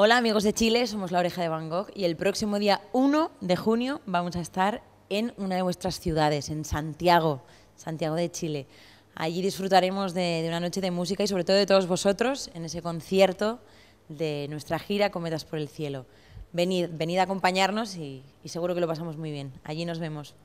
Hola amigos de Chile, somos La Oreja de Van Gogh y el próximo día 1 de junio vamos a estar en una de vuestras ciudades, en Santiago, Santiago de Chile. Allí disfrutaremos de, una noche de música y sobre todo de todos vosotros en ese concierto de nuestra gira Cometas por el Cielo. Venid, venid a acompañarnos y seguro que lo pasamos muy bien. Allí nos vemos.